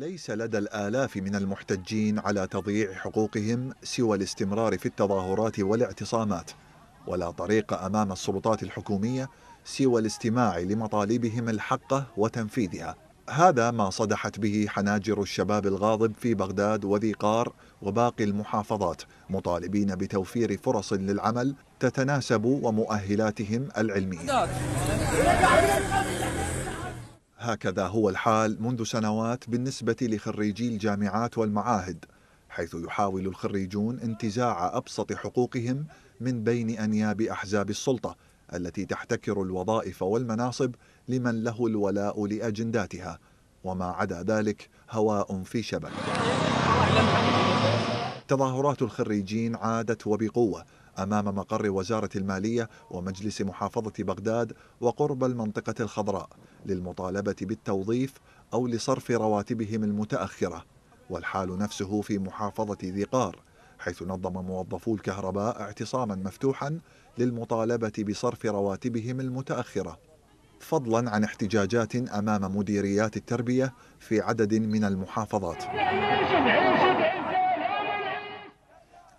ليس لدى الآلاف من المحتجين على تضييع حقوقهم سوى الاستمرار في التظاهرات والاعتصامات ولا طريق أمام السلطات الحكومية سوى الاستماع لمطالبهم الحقة وتنفيذها هذا ما صدحت به حناجر الشباب الغاضب في بغداد وذي قار وباقي المحافظات مطالبين بتوفير فرص للعمل تتناسب ومؤهلاتهم العلميه وهكذا هو الحال منذ سنوات بالنسبة لخريجي الجامعات والمعاهد حيث يحاول الخريجون انتزاع أبسط حقوقهم من بين أنياب أحزاب السلطة التي تحتكر الوظائف والمناصب لمن له الولاء لأجنداتها وما عدا ذلك هواء في شبك تظاهرات الخريجين عادت وبقوة أمام مقر وزارة المالية ومجلس محافظة بغداد وقرب المنطقة الخضراء للمطالبة بالتوظيف أو لصرف رواتبهم المتأخرة والحال نفسه في محافظة ذي قار حيث نظم موظفو الكهرباء اعتصاما مفتوحا للمطالبة بصرف رواتبهم المتأخرة فضلا عن احتجاجات أمام مديريات التربية في عدد من المحافظات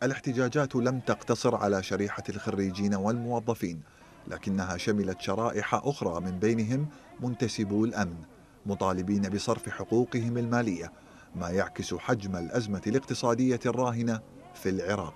الاحتجاجات لم تقتصر على شريحة الخريجين والموظفين لكنها شملت شرائح أخرى من بينهم منتسبو الأمن مطالبين بصرف حقوقهم المالية ما يعكس حجم الأزمة الاقتصادية الراهنة في العراق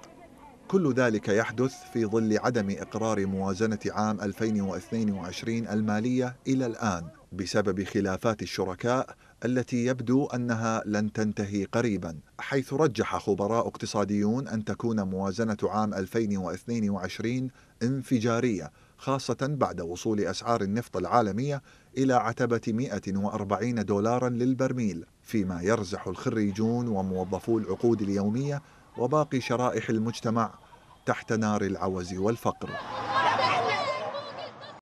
كل ذلك يحدث في ظل عدم إقرار موازنة عام 2022 المالية إلى الآن بسبب خلافات الشركاء التي يبدو أنها لن تنتهي قريبا حيث رجح خبراء اقتصاديون أن تكون موازنة عام 2022 انفجارية خاصة بعد وصول أسعار النفط العالمية إلى عتبة 140 دولارا للبرميل فيما يرزح الخريجون وموظفو العقود اليومية وباقي شرائح المجتمع تحت نار العوز والفقر